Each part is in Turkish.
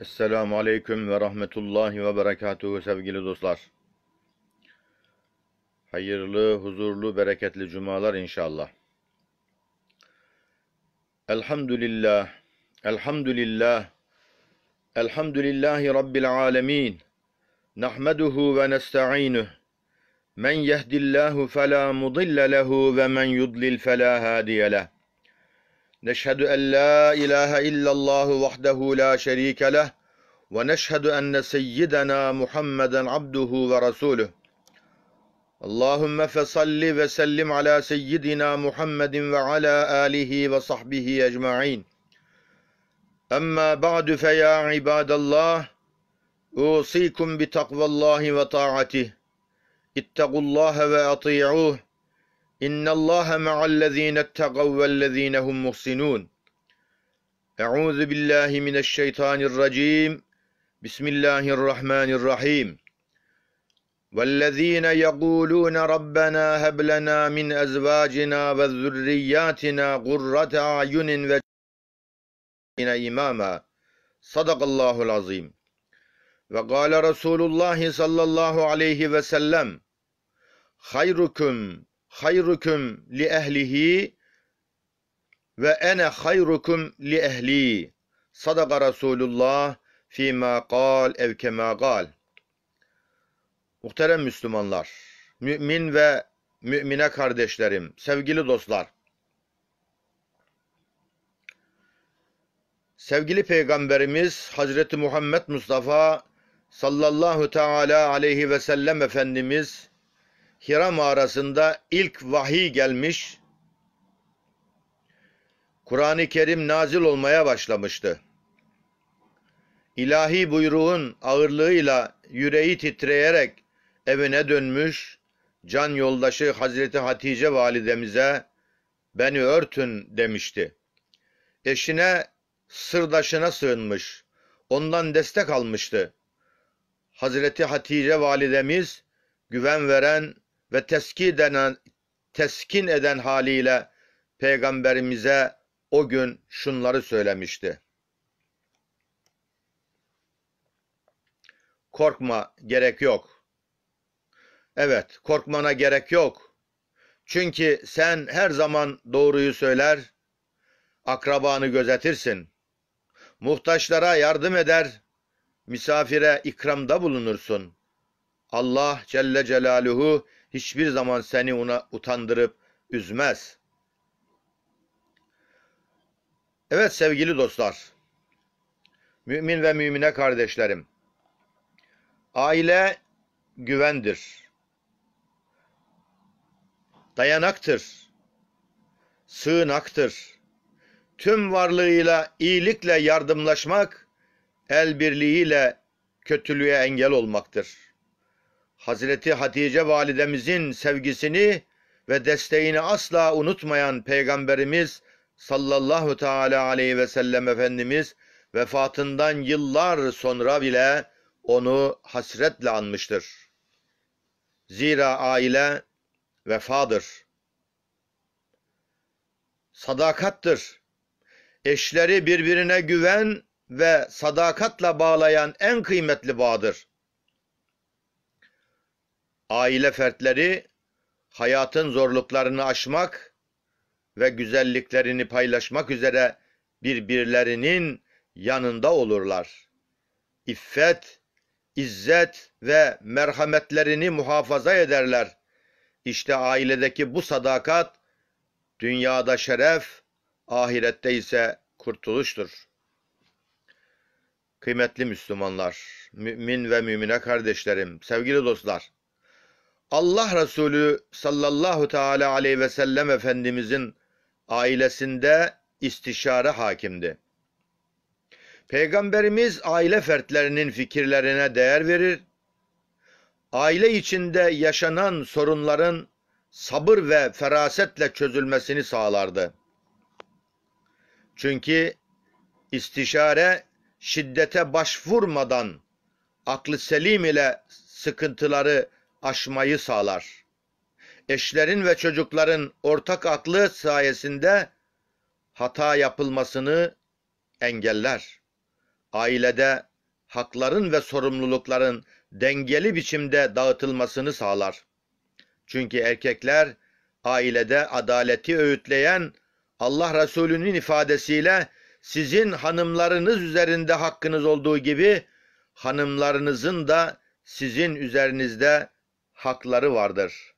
Esselamu Aleyküm ve Rahmetullahi ve Berekatuhu sevgili dostlar. Hayırlı, huzurlu, bereketli cumalar inşallah. Elhamdülillah, elhamdülillah, elhamdülillahi Rabbil alemin. Nahmeduhu ve nesta'inuh. Men yehdillahu fela mudille lehu ve men yudlil fela hadiye leh. نشهد أن لا إله إلا الله وحده لا شريك له ونشهد أن سيدنا محمدا عبده ورسوله اللهم فصل وسلم على سيدنا محمد وعلى آله وصحبه أجمعين أما بعد فيا عباد الله أوصيكم بتقوى الله وطاعته اتقوا الله وأطيعوه İnna Allaha ma'allezine taqav vellezine hum muhsinun. Euzu billahi mineşşeytanirracim. Bismillahirrahmanirrahim. والذين يقولون ربنا هب لنا من أزواجنا وذرياتنا قرة أعين وجعلنا إماما صدق الله العظيم وقال رسول الله صلى الله عليه وسلم خيركم hayrukum li ehlihi ve ene hayrukum li ehli. Sadaka Resulullah fîmâ kal ev kemâ kal. Muhterem Müslümanlar, mümin ve mümine kardeşlerim, sevgili dostlar. Sevgili Peygamberimiz Hazreti Muhammed Mustafa sallallahu teala aleyhi ve sellem Efendimiz Hira mağarasında ilk vahiy gelmiş, Kur'an-ı Kerim nazil olmaya başlamıştı. İlahi buyruğun ağırlığıyla yüreği titreyerek evine dönmüş, can yoldaşı Hazreti Hatice validemize beni örtün demişti. Eşine, sırdaşına sığınmış, ondan destek almıştı. Hazreti Hatice validemiz güven veren, ve teskin eden, teskin eden haliyle peygamberimize o gün şunları söylemişti. Korkma, gerek yok. Evet, korkmana gerek yok. Çünkü sen her zaman doğruyu söyler, akrabanı gözetirsin. Muhtaçlara yardım eder, misafire ikramda bulunursun. Allah Celle Celaluhu hiçbir zaman seni ona utandırıp üzmez. Evet sevgili dostlar, mümin ve mümine kardeşlerim, aile güvendir, dayanaktır, sığınaktır. Tüm varlığıyla, iyilikle yardımlaşmak, el birliğiyle kötülüğe engel olmaktır.'' Hazreti Hatice validemizin sevgisini ve desteğini asla unutmayan Peygamberimiz sallallahu teala aleyhi ve sellem Efendimiz vefatından yıllar sonra bile onu hasretle anmıştır. Zira aile vefadır. Sadakattır. Eşleri birbirine güven ve sadakatle bağlayan en kıymetli bağdır aile fertleri hayatın zorluklarını aşmak ve güzelliklerini paylaşmak üzere birbirlerinin yanında olurlar. İffet, izzet ve merhametlerini muhafaza ederler. İşte ailedeki bu sadakat dünyada şeref, ahirette ise kurtuluştur. Kıymetli Müslümanlar, mümin ve mümine kardeşlerim, sevgili dostlar, Allah Resulü sallallahu teala aleyhi ve sellem Efendimizin ailesinde istişare hakimdi. Peygamberimiz aile fertlerinin fikirlerine değer verir. Aile içinde yaşanan sorunların sabır ve ferasetle çözülmesini sağlardı. Çünkü istişare şiddete başvurmadan aklı selim ile sıkıntıları aşmayı sağlar. Eşlerin ve çocukların ortak aklı sayesinde hata yapılmasını engeller. Ailede hakların ve sorumlulukların dengeli biçimde dağıtılmasını sağlar. Çünkü erkekler ailede adaleti öğütleyen Allah Resulü'nün ifadesiyle sizin hanımlarınız üzerinde hakkınız olduğu gibi hanımlarınızın da sizin üzerinizde hakları vardır.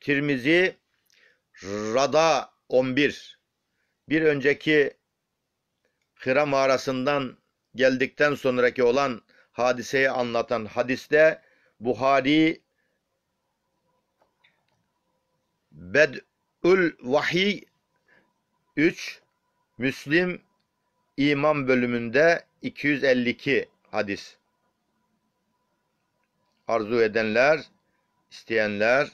Tirmizi Rada 11 bir önceki Hira mağarasından geldikten sonraki olan hadiseyi anlatan hadiste Buhari Bed'ül Vahiy 3 Müslim İmam bölümünde 252 hadis arzu edenler, isteyenler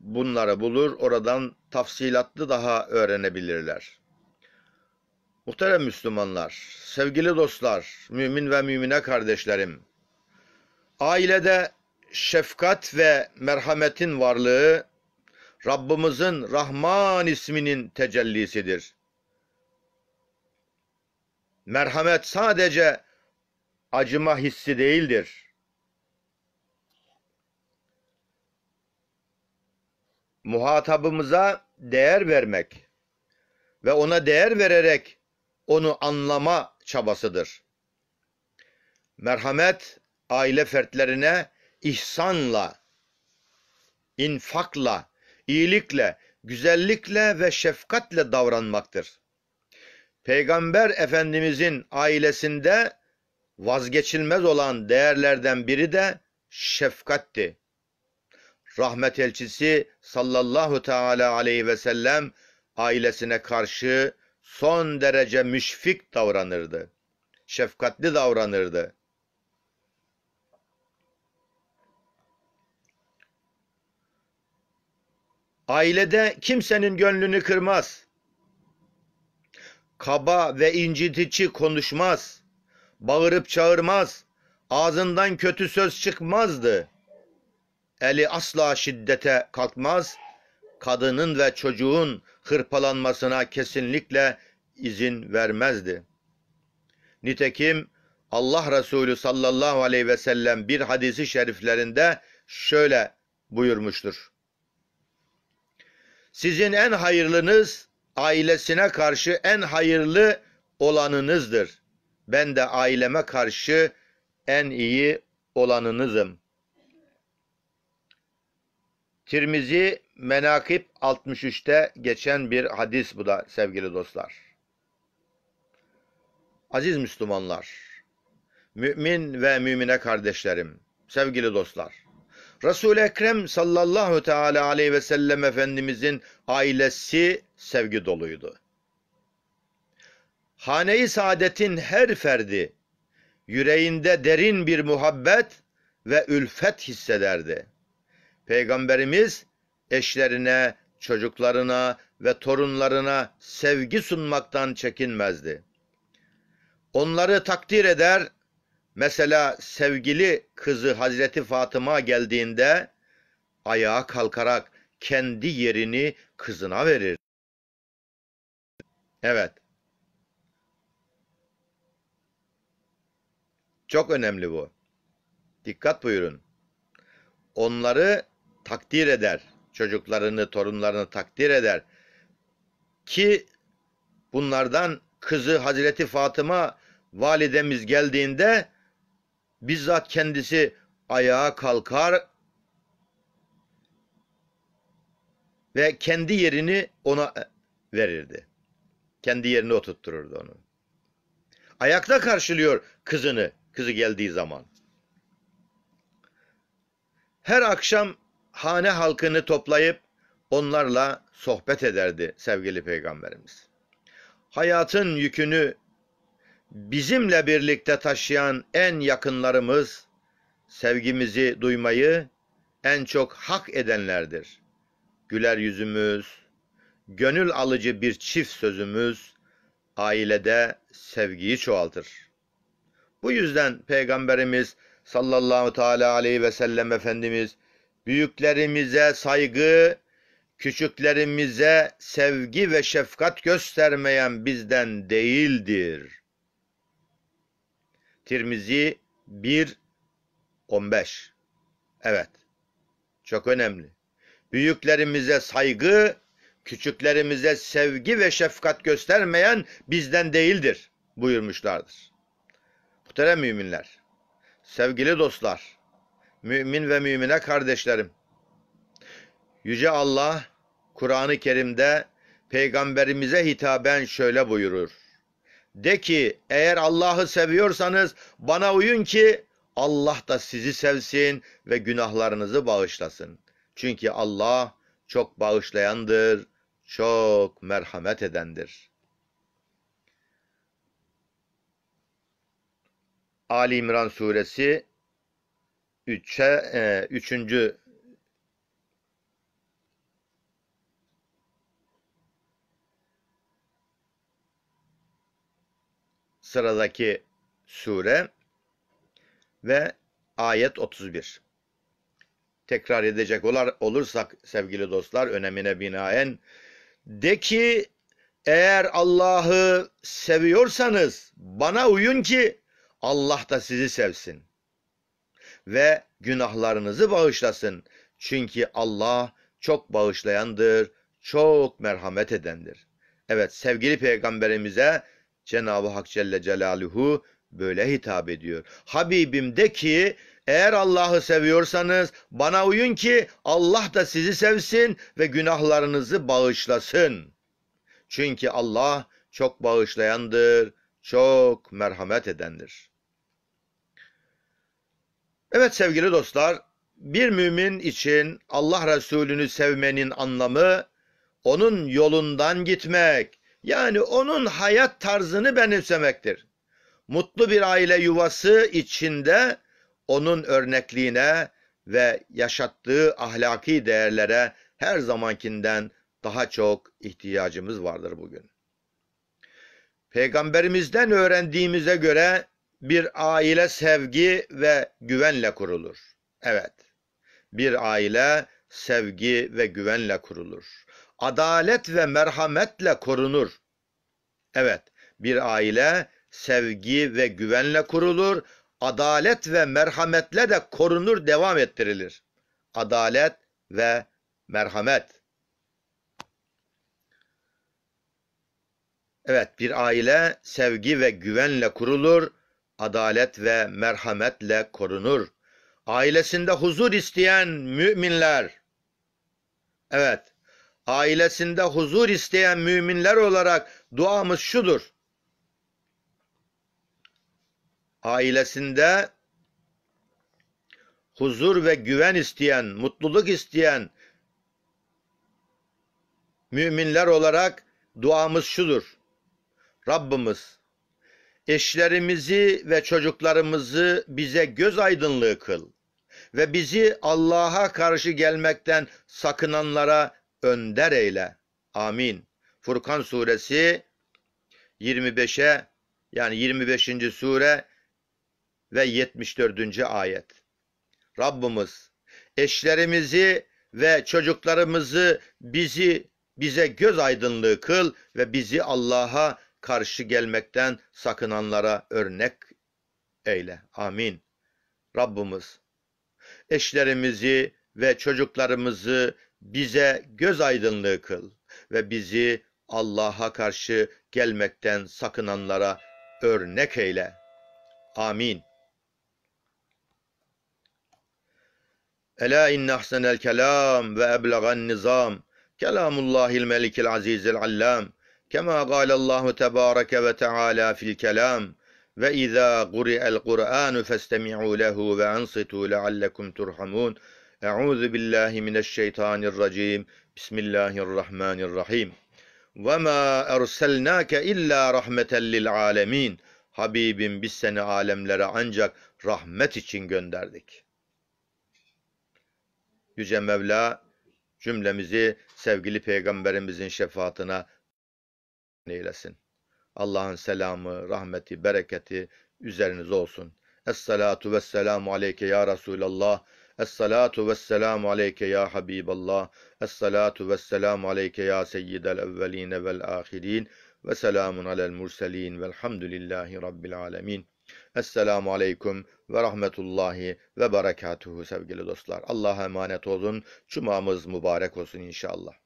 bunları bulur. Oradan tafsilatlı daha öğrenebilirler. Muhterem Müslümanlar, sevgili dostlar, mümin ve mümine kardeşlerim. Ailede şefkat ve merhametin varlığı Rabbimizin Rahman isminin tecellisidir. Merhamet sadece acıma hissi değildir. muhatabımıza değer vermek ve ona değer vererek onu anlama çabasıdır. Merhamet aile fertlerine ihsanla, infakla, iyilikle, güzellikle ve şefkatle davranmaktır. Peygamber Efendimizin ailesinde vazgeçilmez olan değerlerden biri de şefkatti rahmet elçisi sallallahu teala aleyhi ve sellem ailesine karşı son derece müşfik davranırdı. Şefkatli davranırdı. Ailede kimsenin gönlünü kırmaz. Kaba ve incitici konuşmaz. Bağırıp çağırmaz. Ağzından kötü söz çıkmazdı eli asla şiddete kalkmaz, kadının ve çocuğun hırpalanmasına kesinlikle izin vermezdi. Nitekim Allah Resulü sallallahu aleyhi ve sellem bir hadisi şeriflerinde şöyle buyurmuştur. Sizin en hayırlınız ailesine karşı en hayırlı olanınızdır. Ben de aileme karşı en iyi olanınızım.'' Tirmizi Menakip 63'te geçen bir hadis bu da sevgili dostlar. Aziz Müslümanlar, mümin ve mümine kardeşlerim, sevgili dostlar. Resul-i Ekrem sallallahu teala aleyhi ve sellem Efendimizin ailesi sevgi doluydu. Hane-i saadetin her ferdi yüreğinde derin bir muhabbet ve ülfet hissederdi. Peygamberimiz eşlerine, çocuklarına ve torunlarına sevgi sunmaktan çekinmezdi. Onları takdir eder, mesela sevgili kızı Hazreti Fatıma geldiğinde ayağa kalkarak kendi yerini kızına verir. Evet. Çok önemli bu. Dikkat buyurun. Onları takdir eder. Çocuklarını, torunlarını takdir eder. Ki bunlardan kızı Hazreti Fatıma validemiz geldiğinde bizzat kendisi ayağa kalkar ve kendi yerini ona verirdi. Kendi yerini oturttururdu onu. Ayakta karşılıyor kızını, kızı geldiği zaman. Her akşam hane halkını toplayıp onlarla sohbet ederdi sevgili peygamberimiz. Hayatın yükünü bizimle birlikte taşıyan en yakınlarımız sevgimizi duymayı en çok hak edenlerdir. Güler yüzümüz, gönül alıcı bir çift sözümüz ailede sevgiyi çoğaltır. Bu yüzden peygamberimiz sallallahu teala aleyhi ve sellem efendimiz büyüklerimize saygı, küçüklerimize sevgi ve şefkat göstermeyen bizden değildir. Tirmizi 1 15 Evet. Çok önemli. Büyüklerimize saygı, küçüklerimize sevgi ve şefkat göstermeyen bizden değildir buyurmuşlardır. Muhterem müminler, sevgili dostlar, mümin ve mümine kardeşlerim. Yüce Allah Kur'an-ı Kerim'de peygamberimize hitaben şöyle buyurur. De ki eğer Allah'ı seviyorsanız bana uyun ki Allah da sizi sevsin ve günahlarınızı bağışlasın. Çünkü Allah çok bağışlayandır, çok merhamet edendir. Ali İmran suresi 3'e e, üçüncü sıradaki sure ve ayet 31. Tekrar edecek olar, olursak sevgili dostlar önemine binaen de ki eğer Allah'ı seviyorsanız bana uyun ki Allah da sizi sevsin ve günahlarınızı bağışlasın. Çünkü Allah çok bağışlayandır, çok merhamet edendir. Evet sevgili peygamberimize Cenab-ı Hak Celle Celaluhu böyle hitap ediyor. Habibim de ki eğer Allah'ı seviyorsanız bana uyun ki Allah da sizi sevsin ve günahlarınızı bağışlasın. Çünkü Allah çok bağışlayandır, çok merhamet edendir. Evet sevgili dostlar, bir mümin için Allah Resulü'nü sevmenin anlamı onun yolundan gitmek, yani onun hayat tarzını benimsemektir. Mutlu bir aile yuvası içinde onun örnekliğine ve yaşattığı ahlaki değerlere her zamankinden daha çok ihtiyacımız vardır bugün. Peygamberimizden öğrendiğimize göre bir aile sevgi ve güvenle kurulur. Evet. Bir aile sevgi ve güvenle kurulur. Adalet ve merhametle korunur. Evet. Bir aile sevgi ve güvenle kurulur. Adalet ve merhametle de korunur, devam ettirilir. Adalet ve merhamet. Evet, bir aile sevgi ve güvenle kurulur adalet ve merhametle korunur. Ailesinde huzur isteyen müminler, evet, ailesinde huzur isteyen müminler olarak duamız şudur. Ailesinde huzur ve güven isteyen, mutluluk isteyen müminler olarak duamız şudur. Rabbimiz eşlerimizi ve çocuklarımızı bize göz aydınlığı kıl ve bizi Allah'a karşı gelmekten sakınanlara önder eyle. Amin. Furkan suresi 25'e yani 25. sure ve 74. ayet. Rabbimiz eşlerimizi ve çocuklarımızı bizi bize göz aydınlığı kıl ve bizi Allah'a karşı gelmekten sakınanlara örnek eyle. Amin. Rabbimiz eşlerimizi ve çocuklarımızı bize göz aydınlığı kıl ve bizi Allah'a karşı gelmekten sakınanlara örnek eyle. Amin. Ela inne ahsenel kelam ve eblegan nizam kelamullahil melikil azizil allam Kema gâlallahu tebâreke ve teâlâ fil kelâm ve izâ guri'el Kur'ânu festemi'û lehu ve ansitû leallekum turhamûn. Euzu billahi mineşşeytanirracim. Bismillahirrahmanirrahim. Ve ma erselnâke illâ rahmeten lil âlemîn. Habibim biz seni alemlere ancak rahmet için gönderdik. Yüce Mevla cümlemizi sevgili peygamberimizin şefaatine eylesin. Allah'ın selamı, rahmeti, bereketi üzeriniz olsun. Esselatu salatu vesselamu aleyke ya Resulallah. Esselatu salatu vesselamu aleyke ya Habiballah. Esselatu salatu vesselamu aleyke ya seyyidel evveline vel ahirin. Ve selamun alel murselin velhamdülillahi rabbil alemin. Esselamu Aleyküm ve Rahmetullahi ve Berekatuhu sevgili dostlar. Allah'a emanet olun. Cumamız mübarek olsun inşallah.